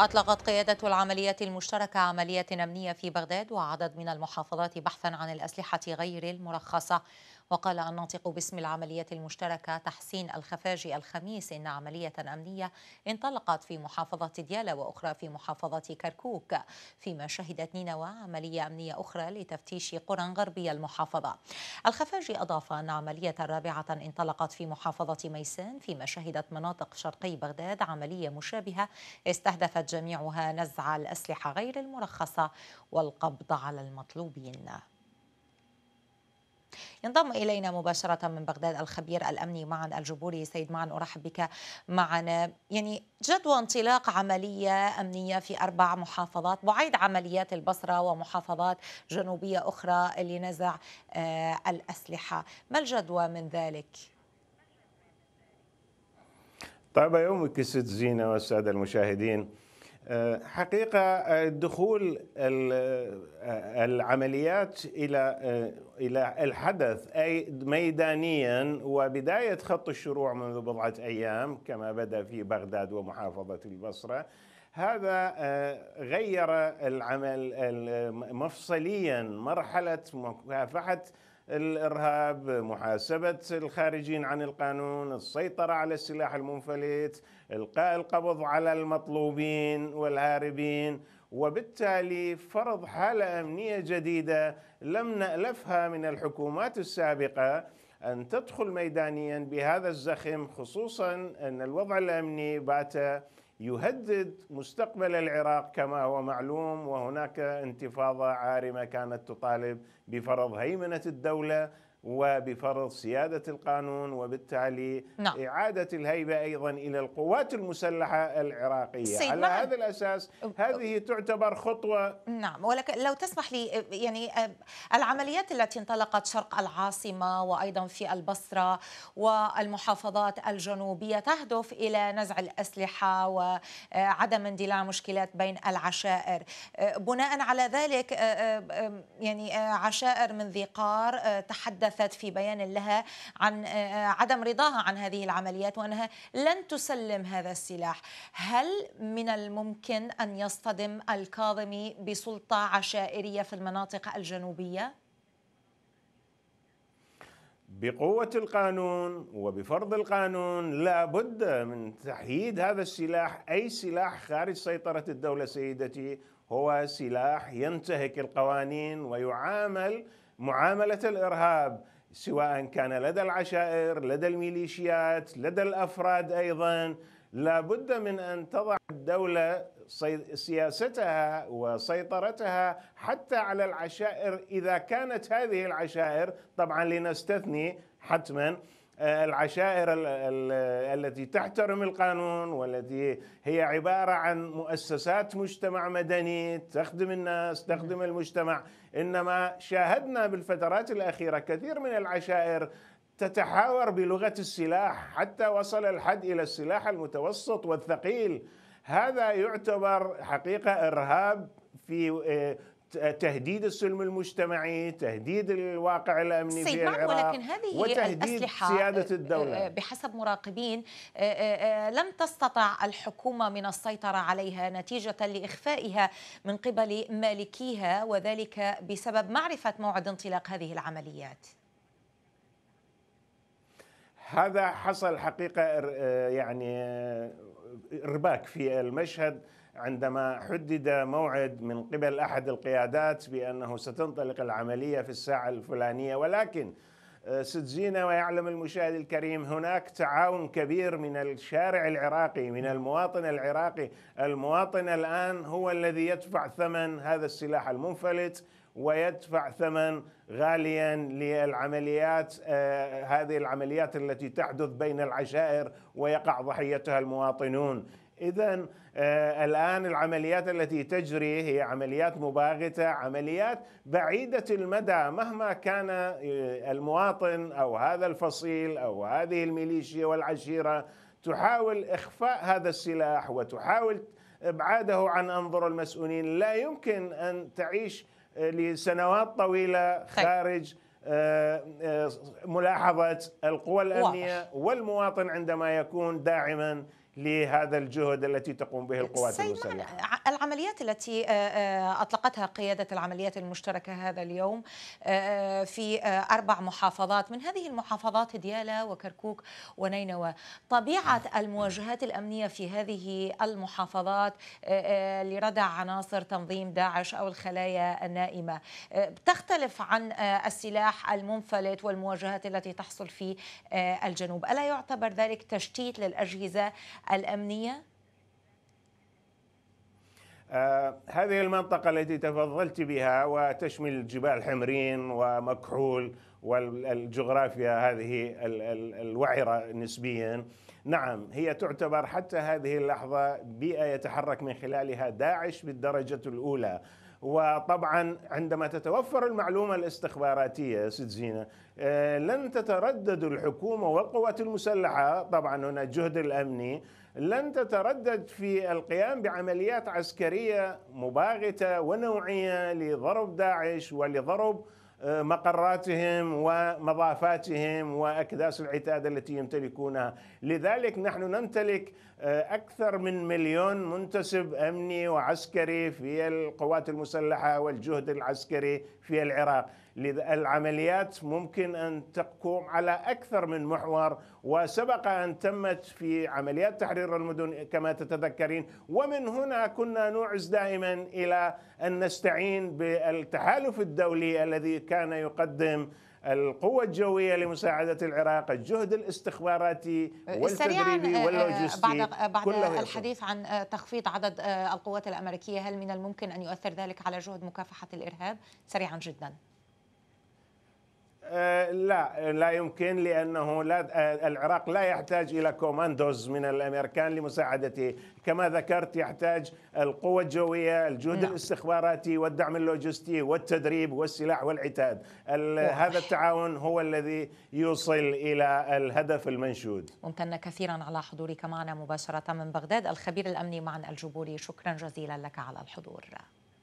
أطلقت قيادة العملية المشتركة عملية أمنية في بغداد وعدد من المحافظات بحثا عن الأسلحة غير المرخصة وقال الناطق باسم العملية المشتركة تحسين الخفاجي الخميس إن عملية أمنية انطلقت في محافظة ديالى وأخرى في محافظة كركوك فيما شهدت نينوى عملية أمنية أخرى لتفتيش قرى غربية المحافظة الخفاجي أضاف أن عملية رابعة انطلقت في محافظة ميسان فيما شهدت مناطق شرقي بغداد عملية مشابهة استهدفت جميعها نزع الأسلحة غير المرخصة والقبض على المطلوبين ينضم إلينا مباشرة من بغداد الخبير الأمني معن الجبوري سيد معن أرحب بك معنا يعني جدوى انطلاق عملية أمنية في أربع محافظات بعيد عمليات البصرة ومحافظات جنوبية أخرى لنزع آه، الأسلحة ما الجدوى من ذلك؟ طيب يومك ست زينة والسادة المشاهدين آه، حقيقة آه، دخول آه، العمليات إلى إلى الحدث أي ميدانيا وبداية خط الشروع منذ بضعة أيام كما بدأ في بغداد ومحافظة البصرة هذا غير العمل مفصليا مرحلة مكافحة الارهاب، محاسبه الخارجين عن القانون، السيطره على السلاح المنفلت، القاء القبض على المطلوبين والهاربين، وبالتالي فرض حاله امنيه جديده لم نالفها من الحكومات السابقه ان تدخل ميدانيا بهذا الزخم خصوصا ان الوضع الامني بات يهدد مستقبل العراق كما هو معلوم وهناك انتفاضه عارمه كانت تطالب بفرض هيمنه الدوله وبفرض سيادة القانون وبالتالي نعم. إعادة الهيبة أيضا إلى القوات المسلحة العراقية على نعم. هذا الأساس هذه تعتبر خطوة نعم ولكن لو تسمح لي يعني العمليات التي انطلقت شرق العاصمة وأيضا في البصرة والمحافظات الجنوبية تهدف إلى نزع الأسلحة وعدم اندلاع مشكلات بين العشائر بناء على ذلك آه، آه، يعني آه، عشائر من ذي قار تحدث تحدثت في بيان لها عن آه، عدم رضاها عن هذه العمليات وأنها لن تسلم هذا السلاح هل من الممكن أن يصطدم الكاظمي بسلطة عشائرية في المناطق الجنوبية؟ بقوة القانون وبفرض القانون لا بد من تحييد هذا السلاح أي سلاح خارج سيطرة الدولة سيدتي هو سلاح ينتهك القوانين ويعامل معامله الارهاب سواء كان لدى العشائر لدى الميليشيات لدى الافراد ايضا لابد من ان تضع الدوله سياستها وسيطرتها حتى على العشائر اذا كانت هذه العشائر طبعا لنستثني حتما العشائر التي تحترم القانون والتي هي عبارة عن مؤسسات مجتمع مدني تخدم الناس تخدم المجتمع إنما شاهدنا بالفترات الأخيرة كثير من العشائر تتحاور بلغة السلاح حتى وصل الحد إلى السلاح المتوسط والثقيل هذا يعتبر حقيقة إرهاب في آه، تهديد السلم المجتمعي تهديد الواقع الأمني في نعم، العراق ولكن هذه وتهديد الأسلحة سيادة آه، الدولة آه، بحسب مراقبين آه، لم تستطع الحكومة من السيطرة عليها نتيجة لإخفائها من قبل مالكيها وذلك بسبب معرفة موعد انطلاق هذه العمليات هذا حصل حقيقة يعني ارباك في المشهد عندما حدد موعد من قبل احد القيادات بانه ستنطلق العمليه في الساعه الفلانيه ولكن آه، ستزينا ويعلم المشاهد الكريم هناك تعاون كبير من الشارع العراقي من المواطن العراقي المواطن الآن هو الذي يدفع ثمن هذا السلاح المنفلت ويدفع ثمن غاليا للعمليات آه، هذه العمليات التي تحدث بين العشائر ويقع ضحيتها المواطنون إذا آه، الآن العمليات التي تجري هي عمليات مباغتة عمليات بعيدة المدى مهما كان آه، المواطن أو هذا الفصيل أو هذه الميليشيا والعشيرة تحاول إخفاء هذا السلاح وتحاول إبعاده عن أنظر المسؤولين لا يمكن أن تعيش آه، لسنوات طويلة طيب. خارج ملاحظة القوى الأمنية والمواطن عندما يكون داعما لهذا الجهد التي تقوم به القوات المسلحة العمليات التي أطلقتها قيادة العمليات المشتركة هذا اليوم في أربع محافظات من هذه المحافظات ديالى وكركوك ونينوى طبيعة نعم. المواجهات الأمنية في هذه المحافظات لردع عناصر تنظيم داعش أو الخلايا النائمة تختلف عن السلاح المنفلت والمواجهات التي تحصل في الجنوب ألا يعتبر ذلك تشتيت للأجهزة الأمنية؟ آه هذه المنطقة التي تفضلت بها وتشمل جبال حمرين ومكحول والجغرافيا هذه الوعرة نسبيا نعم هي تعتبر حتى هذه اللحظة بيئة يتحرك من خلالها داعش بالدرجة الأولى وطبعا عندما تتوفر المعلومة الاستخباراتية يا ست زينة آه، لن تتردد الحكومة والقوات المسلحة طبعا هنا الجهد الأمني لن تتردد في القيام بعمليات عسكرية مباغتة ونوعية لضرب داعش ولضرب مقراتهم ومضافاتهم واكداس العتاد التي يمتلكونها، لذلك نحن نمتلك آه، اكثر من مليون منتسب امني وعسكري في القوات المسلحه والجهد العسكري في العراق. العمليات ممكن أن تقوم على أكثر من محور وسبق أن تمت في عمليات تحرير المدن كما تتذكرين ومن هنا كنا نعز دائما إلى أن نستعين بالتحالف الدولي الذي كان يقدم القوة الجوية لمساعدة العراق الجهد الاستخباراتي والتدريبي آه، آه، واللوجستي بعد, بعد الحديث عن تخفيض عدد آه، القوات الأمريكية هل من الممكن أن يؤثر ذلك على جهد مكافحة الإرهاب سريعا جدا آه، لا لا يمكن لانه لا آه، العراق لا يحتاج الى كوماندوز من الامريكان لمساعدته، كما ذكرت يحتاج القوه الجويه، الجهد نعم. الاستخباراتي والدعم اللوجستي والتدريب والسلاح والعتاد، هذا التعاون هو الذي يوصل الى الهدف المنشود. ممتنة كثيرا على حضورك معنا مباشره من بغداد، الخبير الامني معن الجبوري، شكرا جزيلا لك على الحضور.